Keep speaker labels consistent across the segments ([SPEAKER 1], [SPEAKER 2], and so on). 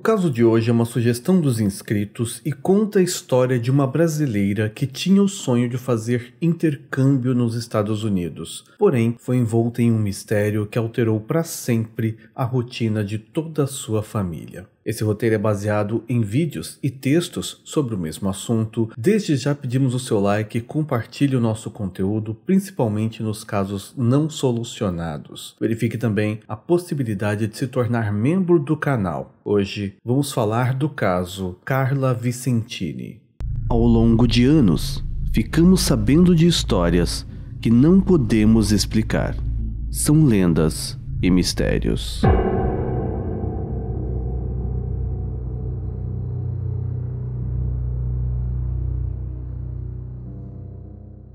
[SPEAKER 1] caso de hoje é uma sugestão dos inscritos e conta a história de uma brasileira que tinha o sonho de fazer intercâmbio nos Estados Unidos, porém foi envolta em um mistério que alterou para sempre a rotina de toda a sua família. Esse roteiro é baseado em vídeos e textos sobre o mesmo assunto. Desde já pedimos o seu like e compartilhe o nosso conteúdo, principalmente nos casos não solucionados. Verifique também a possibilidade de se tornar membro do canal. Hoje vamos falar do caso Carla Vicentini. Ao longo de anos, ficamos sabendo de histórias que não podemos explicar. São lendas e mistérios.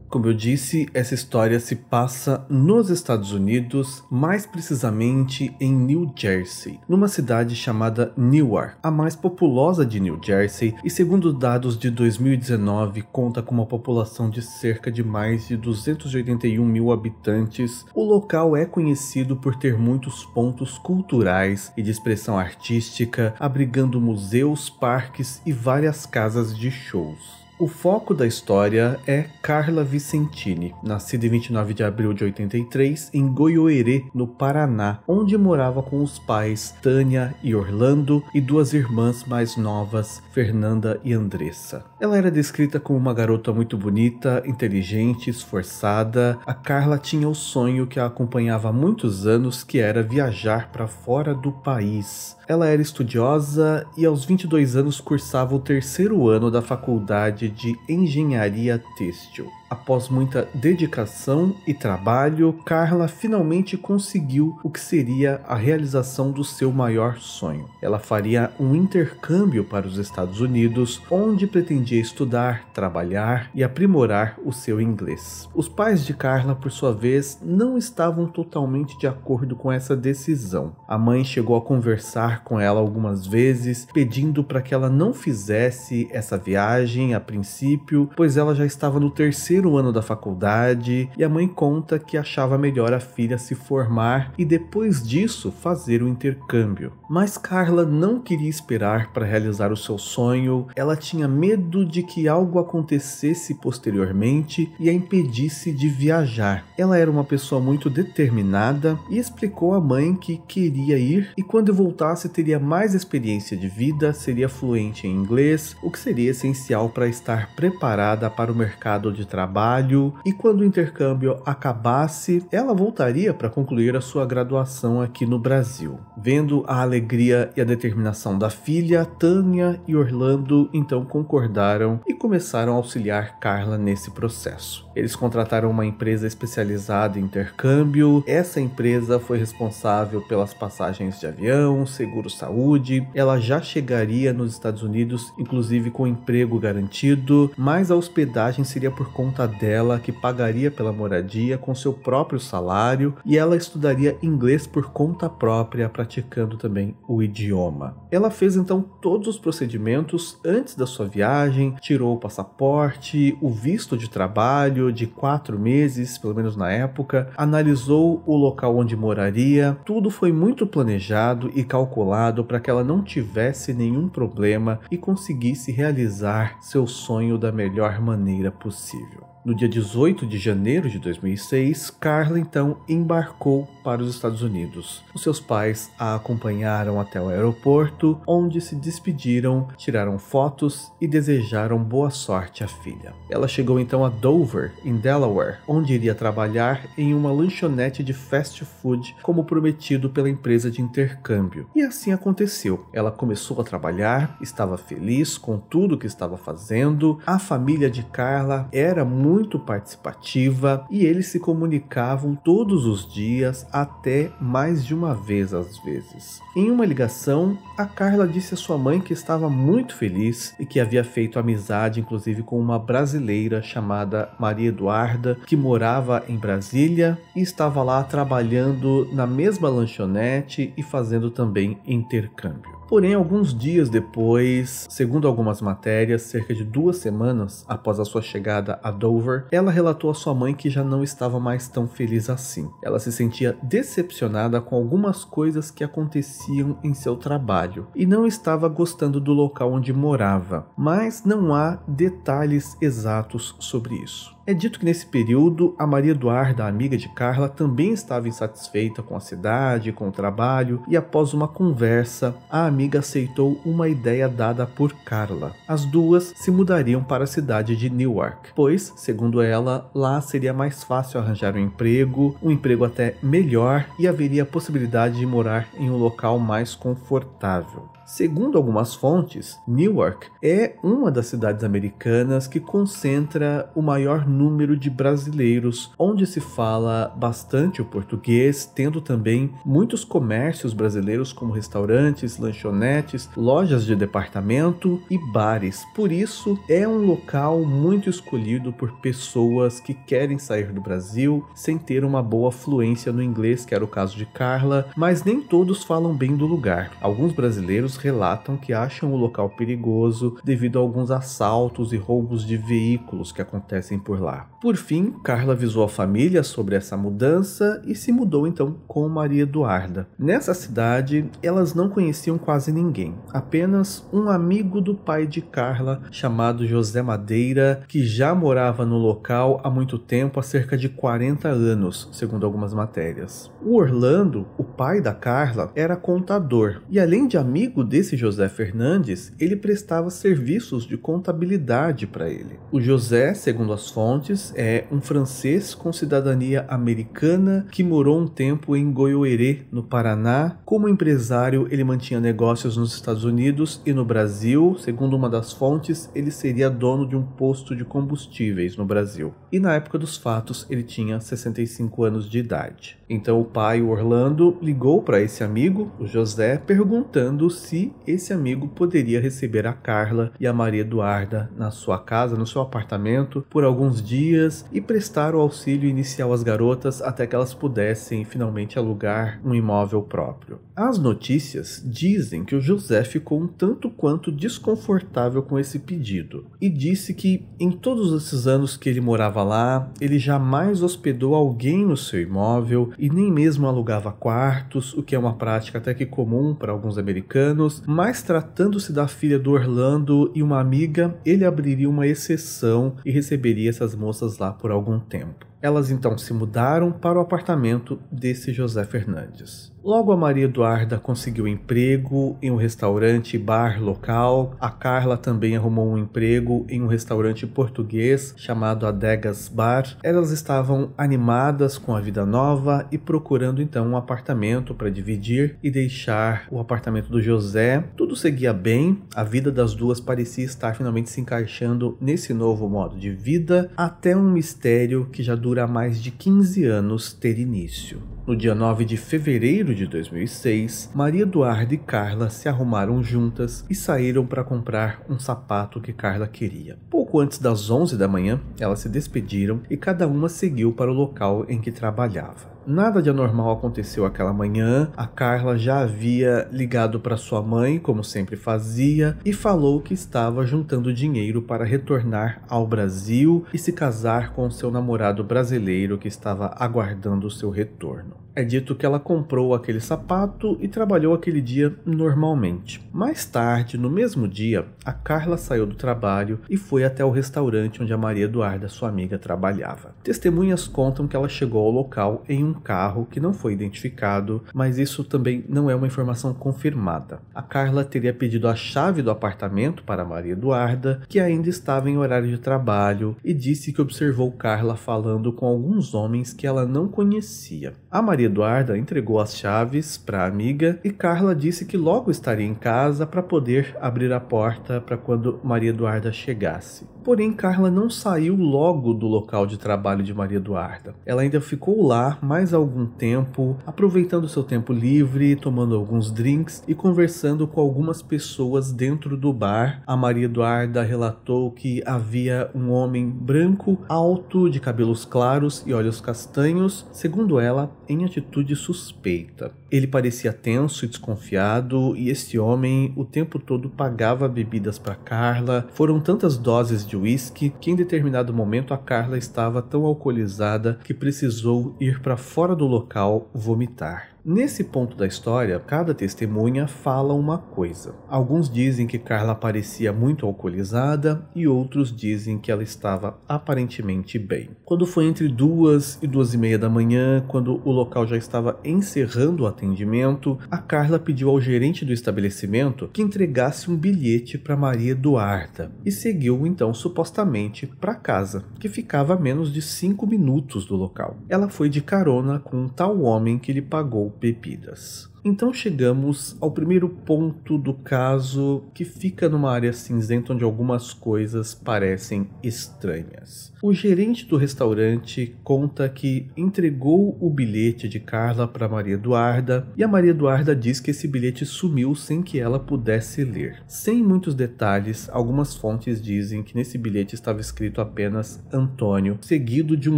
[SPEAKER 1] Como eu disse, essa história se passa nos Estados Unidos, mais precisamente em New Jersey, numa cidade chamada Newark, a mais populosa de New Jersey, e segundo dados de 2019, conta com uma população de cerca de mais de 281 mil habitantes. O local é conhecido por ter muitos pontos culturais e de expressão artística, abrigando museus, parques e várias casas de shows. O foco da história é Carla Vicentini, nascida em 29 de abril de 83 em Goiôerê, no Paraná, onde morava com os pais Tânia e Orlando e duas irmãs mais novas, Fernanda e Andressa. Ela era descrita como uma garota muito bonita, inteligente, esforçada. A Carla tinha o sonho que a acompanhava há muitos anos, que era viajar para fora do país. Ela era estudiosa e aos 22 anos cursava o terceiro ano da faculdade Faculdade de Engenharia Têxtil. Após muita dedicação e trabalho, Carla finalmente conseguiu o que seria a realização do seu maior sonho. Ela faria um intercâmbio para os Estados Unidos, onde pretendia estudar, trabalhar e aprimorar o seu inglês. Os pais de Carla, por sua vez, não estavam totalmente de acordo com essa decisão. A mãe chegou a conversar com ela algumas vezes, pedindo para que ela não fizesse essa viagem a princípio, pois ela já estava no terceiro terceiro ano da faculdade e a mãe conta que achava melhor a filha se formar e depois disso fazer o intercâmbio. Mas Carla não queria esperar para realizar o seu sonho, ela tinha medo de que algo acontecesse posteriormente e a impedisse de viajar. Ela era uma pessoa muito determinada e explicou à mãe que queria ir e quando voltasse teria mais experiência de vida, seria fluente em inglês, o que seria essencial para estar preparada para o mercado de trabalho trabalho e quando o intercâmbio acabasse, ela voltaria para concluir a sua graduação aqui no Brasil. Vendo a alegria e a determinação da filha, Tânia e Orlando então concordaram e começaram a auxiliar Carla nesse processo. Eles contrataram uma empresa especializada em intercâmbio. Essa empresa foi responsável pelas passagens de avião, seguro-saúde. Ela já chegaria nos Estados Unidos, inclusive com emprego garantido, mas a hospedagem seria por conta dela, que pagaria pela moradia com seu próprio salário, e ela estudaria inglês por conta própria, praticando também o idioma. Ela fez então todos os procedimentos antes da sua viagem, tirou o passaporte, o visto de trabalho de quatro meses, pelo menos na época, analisou o local onde moraria, tudo foi muito planejado e calculado para que ela não tivesse nenhum problema e conseguisse realizar seu sonho da melhor maneira possível. No dia 18 de janeiro de 2006, Carla então embarcou para os Estados Unidos. Os seus pais a acompanharam até o aeroporto, onde se despediram, tiraram fotos e desejaram boa sorte à filha. Ela chegou então a Dover, em Delaware, onde iria trabalhar em uma lanchonete de fast food, como prometido pela empresa de intercâmbio. E assim aconteceu. Ela começou a trabalhar, estava feliz com tudo que estava fazendo, a família de Carla era muito muito participativa e eles se comunicavam todos os dias, até mais de uma vez às vezes. Em uma ligação, a Carla disse à sua mãe que estava muito feliz e que havia feito amizade, inclusive, com uma brasileira chamada Maria Eduarda, que morava em Brasília e estava lá trabalhando na mesma lanchonete e fazendo também intercâmbio. Porém, alguns dias depois, segundo algumas matérias, cerca de duas semanas após a sua chegada a Dover, ela relatou à sua mãe que já não estava mais tão feliz assim. Ela se sentia decepcionada com algumas coisas que aconteciam em seu trabalho e não estava gostando do local onde morava, mas não há detalhes exatos sobre isso. É dito que nesse período, a Maria Eduarda, amiga de Carla, também estava insatisfeita com a cidade, com o trabalho, e após uma conversa, a amiga aceitou uma ideia dada por Carla. As duas se mudariam para a cidade de Newark, pois, segundo ela, lá seria mais fácil arranjar um emprego, um emprego até melhor, e haveria a possibilidade de morar em um local mais confortável. Segundo algumas fontes, Newark é uma das cidades americanas que concentra o maior número número de brasileiros, onde se fala bastante o português, tendo também muitos comércios brasileiros, como restaurantes, lanchonetes, lojas de departamento e bares. Por isso, é um local muito escolhido por pessoas que querem sair do Brasil sem ter uma boa fluência no inglês, que era o caso de Carla, mas nem todos falam bem do lugar. Alguns brasileiros relatam que acham o local perigoso devido a alguns assaltos e roubos de veículos que acontecem por lá lá. Por fim, Carla avisou a família sobre essa mudança e se mudou então com Maria Eduarda. Nessa cidade, elas não conheciam quase ninguém, apenas um amigo do pai de Carla, chamado José Madeira, que já morava no local há muito tempo, há cerca de 40 anos, segundo algumas matérias. O Orlando, o pai da Carla, era contador e, além de amigo desse José Fernandes, ele prestava serviços de contabilidade para ele. O José, segundo as fontes, Fontes é um francês com cidadania americana que morou um tempo em Goiôerê, no Paraná. Como empresário, ele mantinha negócios nos Estados Unidos e no Brasil. Segundo uma das fontes, ele seria dono de um posto de combustíveis no Brasil. E na época dos fatos, ele tinha 65 anos de idade. Então o pai, o Orlando, ligou para esse amigo, o José, perguntando se esse amigo poderia receber a Carla e a Maria Eduarda na sua casa, no seu apartamento, por alguns dias e prestar o auxílio inicial às garotas até que elas pudessem finalmente alugar um imóvel próprio. As notícias dizem que o José ficou um tanto quanto desconfortável com esse pedido e disse que em todos esses anos que ele morava lá, ele jamais hospedou alguém no seu imóvel e nem mesmo alugava quartos, o que é uma prática até que comum para alguns americanos, mas tratando-se da filha do Orlando e uma amiga, ele abriria uma exceção e receberia essas moças lá por algum tempo. Elas então se mudaram para o apartamento desse José Fernandes. Logo a Maria Eduarda conseguiu emprego em um restaurante bar local. A Carla também arrumou um emprego em um restaurante português chamado Adegas Bar. Elas estavam animadas com a vida nova e procurando então um apartamento para dividir e deixar o apartamento do José. Tudo seguia bem, a vida das duas parecia estar finalmente se encaixando nesse novo modo de vida, até um mistério que já dura ditadura há mais de 15 anos ter início. No dia 9 de fevereiro de 2006, Maria Eduarda e Carla se arrumaram juntas e saíram para comprar um sapato que Carla queria. Pouco antes das 11 da manhã, elas se despediram e cada uma seguiu para o local em que trabalhava. Nada de anormal aconteceu aquela manhã. A Carla já havia ligado para sua mãe, como sempre fazia, e falou que estava juntando dinheiro para retornar ao Brasil e se casar com seu namorado brasileiro que estava aguardando o seu retorno. É dito que ela comprou aquele sapato e trabalhou aquele dia normalmente. Mais tarde, no mesmo dia, a Carla saiu do trabalho e foi até o restaurante onde a Maria Eduarda, sua amiga, trabalhava. Testemunhas contam que ela chegou ao local em um carro que não foi identificado, mas isso também não é uma informação confirmada. A Carla teria pedido a chave do apartamento para a Maria Eduarda, que ainda estava em horário de trabalho, e disse que observou Carla falando com alguns homens que ela não conhecia. A Maria Maria Eduarda entregou as chaves para a amiga e Carla disse que logo estaria em casa para poder abrir a porta para quando Maria Eduarda chegasse. Porém, Carla não saiu logo do local de trabalho de Maria Eduarda. Ela ainda ficou lá mais algum tempo, aproveitando seu tempo livre, tomando alguns drinks e conversando com algumas pessoas dentro do bar. A Maria Eduarda relatou que havia um homem branco, alto, de cabelos claros e olhos castanhos, segundo ela, em atitude suspeita. Ele parecia tenso e desconfiado, e este homem o tempo todo pagava bebidas para Carla. Foram tantas doses de uísque que em determinado momento a Carla estava tão alcoolizada que precisou ir para fora do local vomitar. Nesse ponto da história, cada testemunha fala uma coisa. Alguns dizem que Carla parecia muito alcoolizada e outros dizem que ela estava aparentemente bem. Quando foi entre duas e duas e meia da manhã, quando o local já estava encerrando atendimento, a Carla pediu ao gerente do estabelecimento que entregasse um bilhete para Maria Eduarda e seguiu então supostamente para casa, que ficava a menos de cinco minutos do local. Ela foi de carona com um tal homem que lhe pagou bebidas. Então chegamos ao primeiro ponto do caso que fica numa área cinzenta onde algumas coisas parecem estranhas. O gerente do restaurante conta que entregou o bilhete de Carla para Maria Eduarda e a Maria Eduarda diz que esse bilhete sumiu sem que ela pudesse ler. Sem muitos detalhes, algumas fontes dizem que nesse bilhete estava escrito apenas Antônio, seguido de um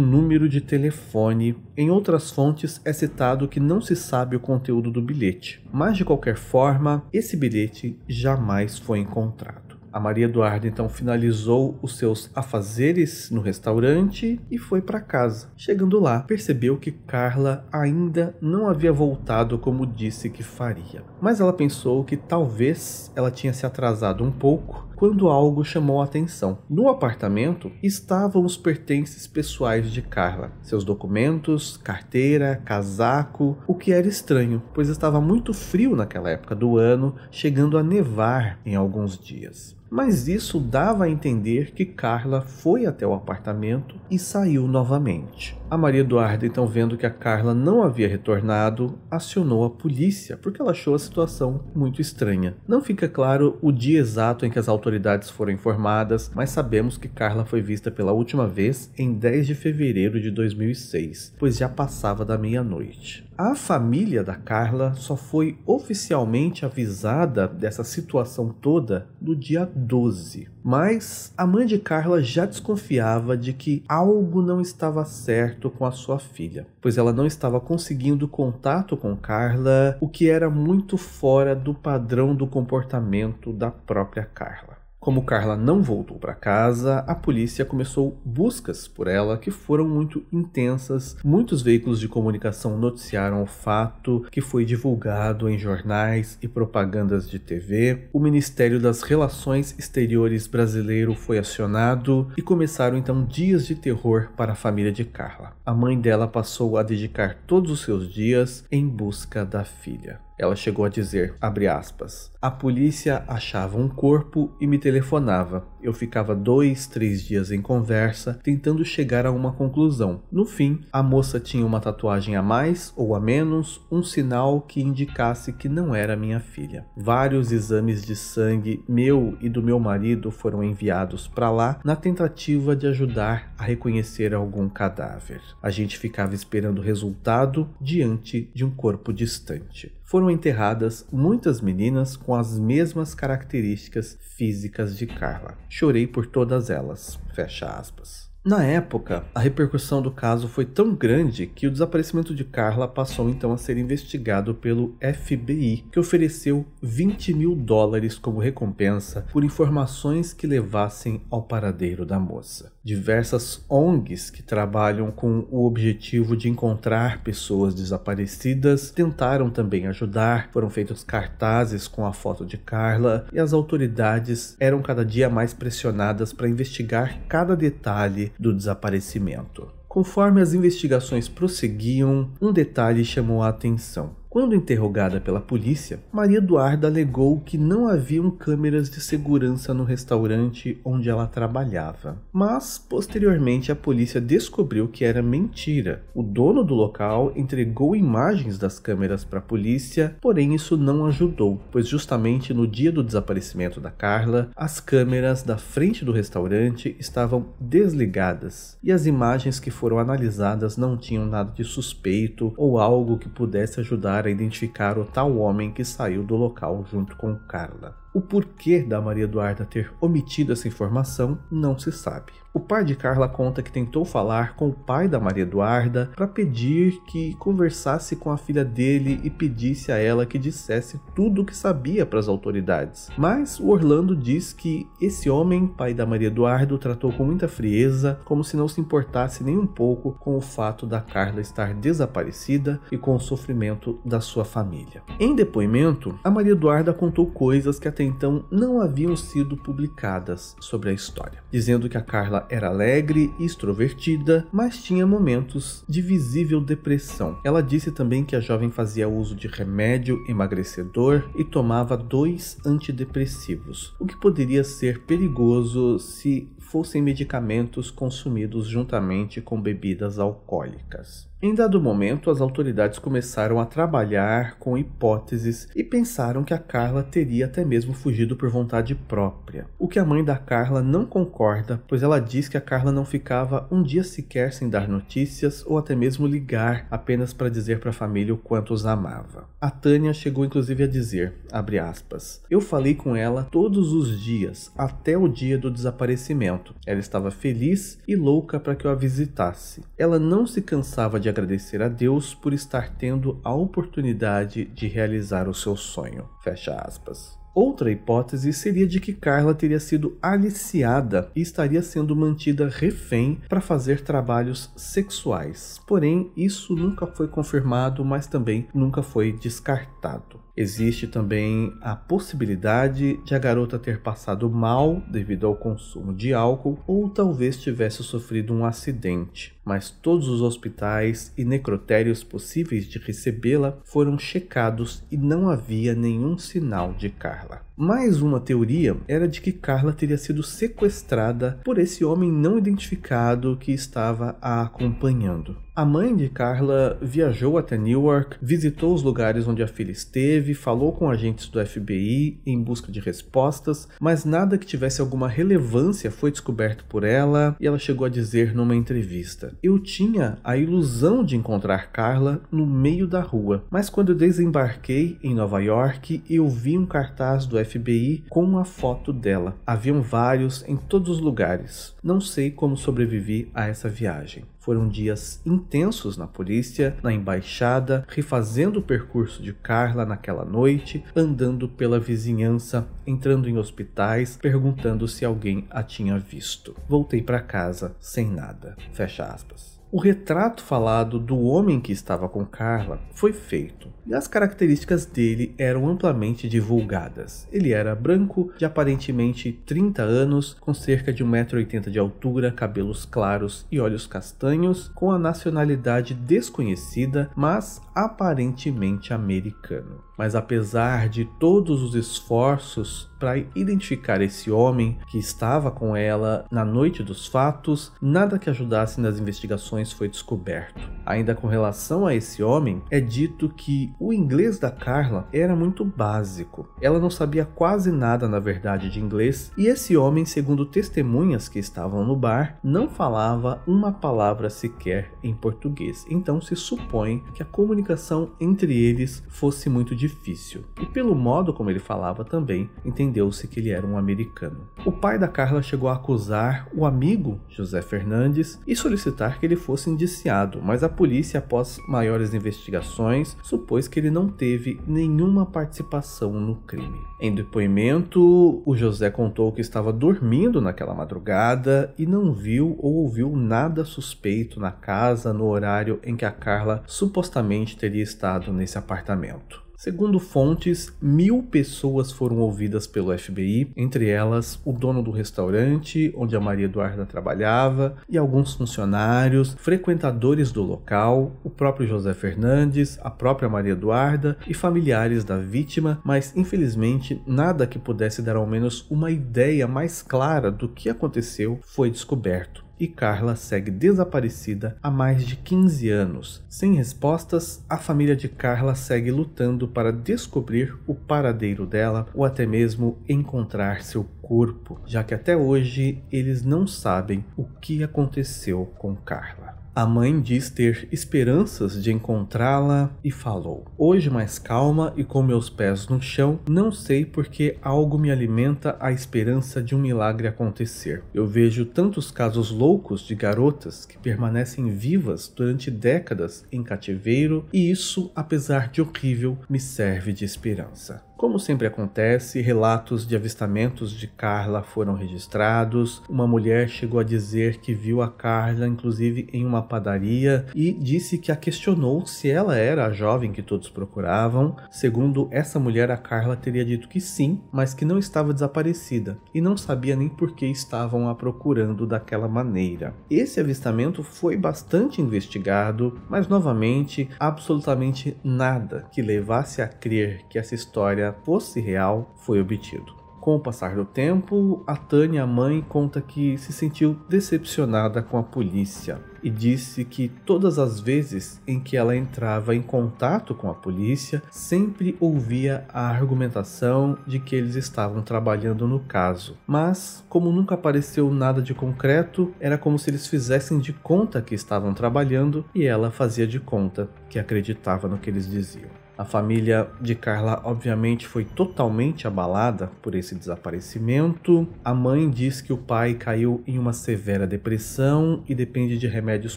[SPEAKER 1] número de telefone. Em outras fontes é citado que não se sabe o conteúdo do bilhete, mas de qualquer forma, esse bilhete jamais foi encontrado. A Maria Eduarda então finalizou os seus afazeres no restaurante e foi para casa. Chegando lá, percebeu que Carla ainda não havia voltado como disse que faria. Mas ela pensou que talvez ela tinha se atrasado um pouco quando algo chamou a atenção. No apartamento estavam os pertences pessoais de Carla, seus documentos, carteira, casaco, o que era estranho, pois estava muito frio naquela época do ano, chegando a nevar em alguns dias mas isso dava a entender que Carla foi até o apartamento e saiu novamente. A Maria Eduarda, então, vendo que a Carla não havia retornado, acionou a polícia porque ela achou a situação muito estranha. Não fica claro o dia exato em que as autoridades foram informadas, mas sabemos que Carla foi vista pela última vez em 10 de fevereiro de 2006, pois já passava da meia-noite a família da Carla só foi oficialmente avisada dessa situação toda no dia 12. Mas a mãe de Carla já desconfiava de que algo não estava certo com a sua filha, pois ela não estava conseguindo contato com Carla, o que era muito fora do padrão do comportamento da própria Carla. Como Carla não voltou para casa, a polícia começou buscas por ela que foram muito intensas. Muitos veículos de comunicação noticiaram o fato, que foi divulgado em jornais e propagandas de TV. O Ministério das Relações Exteriores brasileiro foi acionado e começaram então dias de terror para a família de Carla a mãe dela passou a dedicar todos os seus dias em busca da filha. Ela chegou a dizer, aspas, a polícia achava um corpo e me telefonava. Eu ficava dois, três dias em conversa, tentando chegar a uma conclusão. No fim, a moça tinha uma tatuagem a mais ou a menos, um sinal que indicasse que não era minha filha. Vários exames de sangue meu e do meu marido foram enviados para lá na tentativa de ajudar a reconhecer algum cadáver. A gente ficava esperando o resultado diante de um corpo distante. Foram enterradas muitas meninas com as mesmas características físicas de Carla. Chorei por todas elas. Fecha aspas. Na época, a repercussão do caso foi tão grande que o desaparecimento de Carla passou então a ser investigado pelo FBI, que ofereceu 20 mil dólares como recompensa por informações que levassem ao paradeiro da moça. Diversas ONGs que trabalham com o objetivo de encontrar pessoas desaparecidas tentaram também ajudar, foram feitos cartazes com a foto de Carla e as autoridades eram cada dia mais pressionadas para investigar cada detalhe do desaparecimento. Conforme as investigações prosseguiam, um detalhe chamou a atenção. Quando interrogada pela polícia, Maria Eduarda alegou que não haviam câmeras de segurança no restaurante onde ela trabalhava. Mas, posteriormente, a polícia descobriu que era mentira. O dono do local entregou imagens das câmeras para a polícia, porém isso não ajudou, pois justamente no dia do desaparecimento da Carla, as câmeras da frente do restaurante estavam desligadas e as imagens que foram analisadas não tinham nada de suspeito ou algo que pudesse ajudar ajudar a identificar o tal homem que saiu do local junto com Carla. O porquê da Maria Eduarda ter omitido essa informação não se sabe. O pai de Carla conta que tentou falar com o pai da Maria Eduarda para pedir que conversasse com a filha dele e pedisse a ela que dissesse tudo o que sabia para as autoridades. Mas o Orlando diz que esse homem, pai da Maria Eduarda, o tratou com muita frieza, como se não se importasse nem um pouco com o fato da Carla estar desaparecida e com o sofrimento da sua família. Em depoimento, a Maria Eduarda contou coisas que até então não haviam sido publicadas sobre a história, dizendo que a Carla era alegre e extrovertida, mas tinha momentos de visível depressão. Ela disse também que a jovem fazia uso de remédio emagrecedor e tomava dois antidepressivos, o que poderia ser perigoso se fossem medicamentos consumidos juntamente com bebidas alcoólicas. Em dado momento, as autoridades começaram a trabalhar com hipóteses e pensaram que a Carla teria até mesmo fugido por vontade própria. O que a mãe da Carla não concorda, pois ela diz que a Carla não ficava um dia sequer sem dar notícias ou até mesmo ligar apenas para dizer para a família o quanto os amava. A Tânia chegou inclusive a dizer, aspas, eu falei com ela todos os dias, até o dia do desaparecimento. Ela estava feliz e louca para que eu a visitasse. Ela não se cansava de agradecer a Deus por estar tendo a oportunidade de realizar o seu sonho. Fecha aspas. Outra hipótese seria de que Carla teria sido aliciada e estaria sendo mantida refém para fazer trabalhos sexuais. Porém, isso nunca foi confirmado, mas também nunca foi descartado. Existe também a possibilidade de a garota ter passado mal devido ao consumo de álcool ou talvez tivesse sofrido um acidente, mas todos os hospitais e necrotérios possíveis de recebê-la foram checados e não havia nenhum sinal de Carla. Mais uma teoria era de que Carla teria sido sequestrada por esse homem não identificado que estava a acompanhando. A mãe de Carla viajou até Newark, visitou os lugares onde a filha esteve, falou com agentes do FBI em busca de respostas, mas nada que tivesse alguma relevância foi descoberto por ela e ela chegou a dizer numa entrevista: Eu tinha a ilusão de encontrar Carla no meio da rua, mas quando eu desembarquei em Nova York, eu vi um cartaz do FBI. FBI com uma foto dela. Haviam vários em todos os lugares. Não sei como sobrevivi a essa viagem. Foram dias intensos na polícia, na embaixada, refazendo o percurso de Carla naquela noite, andando pela vizinhança, entrando em hospitais, perguntando se alguém a tinha visto. Voltei para casa sem nada. Fecha aspas. O retrato falado do homem que estava com Carla foi feito, e as características dele eram amplamente divulgadas. Ele era branco, de aparentemente 30 anos, com cerca de 1,80m de altura, cabelos claros e olhos castanhos, com a nacionalidade desconhecida, mas aparentemente americano. Mas apesar de todos os esforços para identificar esse homem que estava com ela na noite dos fatos, nada que ajudasse nas investigações foi descoberto. Ainda com relação a esse homem, é dito que o inglês da Carla era muito básico. Ela não sabia quase nada, na verdade, de inglês, e esse homem, segundo testemunhas que estavam no bar, não falava uma palavra sequer em português. Então se supõe que a comunicação entre eles fosse muito difícil difícil. E pelo modo como ele falava também, entendeu-se que ele era um americano. O pai da Carla chegou a acusar o amigo José Fernandes e solicitar que ele fosse indiciado, mas a polícia, após maiores investigações, supôs que ele não teve nenhuma participação no crime. Em depoimento, o José contou que estava dormindo naquela madrugada e não viu ou ouviu nada suspeito na casa no horário em que a Carla supostamente teria estado nesse apartamento. Segundo fontes, mil pessoas foram ouvidas pelo FBI, entre elas o dono do restaurante onde a Maria Eduarda trabalhava e alguns funcionários, frequentadores do local, o próprio José Fernandes, a própria Maria Eduarda e familiares da vítima, mas infelizmente nada que pudesse dar ao menos uma ideia mais clara do que aconteceu foi descoberto e Carla segue desaparecida há mais de 15 anos. Sem respostas, a família de Carla segue lutando para descobrir o paradeiro dela ou até mesmo encontrar seu corpo, já que até hoje eles não sabem o que aconteceu com Carla. A mãe diz ter esperanças de encontrá-la e falou: Hoje, mais calma e com meus pés no chão, não sei porque algo me alimenta a esperança de um milagre acontecer. Eu vejo tantos casos loucos de garotas que permanecem vivas durante décadas em cativeiro, e isso, apesar de horrível, me serve de esperança. Como sempre acontece, relatos de avistamentos de Carla foram registrados. Uma mulher chegou a dizer que viu a Carla, inclusive, em uma padaria e disse que a questionou se ela era a jovem que todos procuravam. Segundo essa mulher, a Carla teria dito que sim, mas que não estava desaparecida e não sabia nem por que estavam a procurando daquela maneira. Esse avistamento foi bastante investigado, mas novamente, absolutamente nada que levasse a crer que essa história fosse real foi obtido. Com o passar do tempo, a Tânia, a mãe, conta que se sentiu decepcionada com a polícia e disse que todas as vezes em que ela entrava em contato com a polícia, sempre ouvia a argumentação de que eles estavam trabalhando no caso. Mas, como nunca apareceu nada de concreto, era como se eles fizessem de conta que estavam trabalhando e ela fazia de conta que acreditava no que eles diziam. A família de Carla, obviamente, foi totalmente abalada por esse desaparecimento. A mãe diz que o pai caiu em uma severa depressão e depende de remédios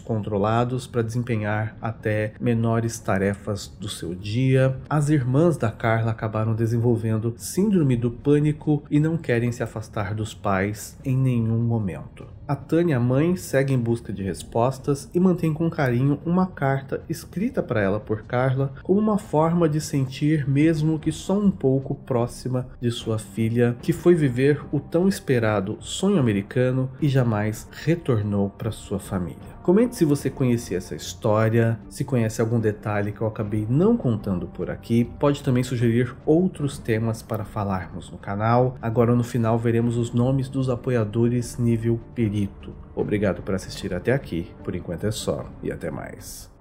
[SPEAKER 1] controlados para desempenhar até menores tarefas do seu dia. As irmãs da Carla acabaram desenvolvendo síndrome do pânico e não querem se afastar dos pais em nenhum momento. A Tânia, mãe, segue em busca de respostas e mantém com carinho uma carta escrita para ela por Carla como uma forma de sentir, mesmo que só um pouco próxima de sua filha, que foi viver o tão esperado sonho americano e jamais retornou para sua família. Comente se você conhecia essa história, se conhece algum detalhe que eu acabei não contando por aqui. Pode também sugerir outros temas para falarmos no canal. Agora no final veremos os nomes dos apoiadores nível PID bonito. Obrigado por assistir até aqui. Por enquanto é só e até mais.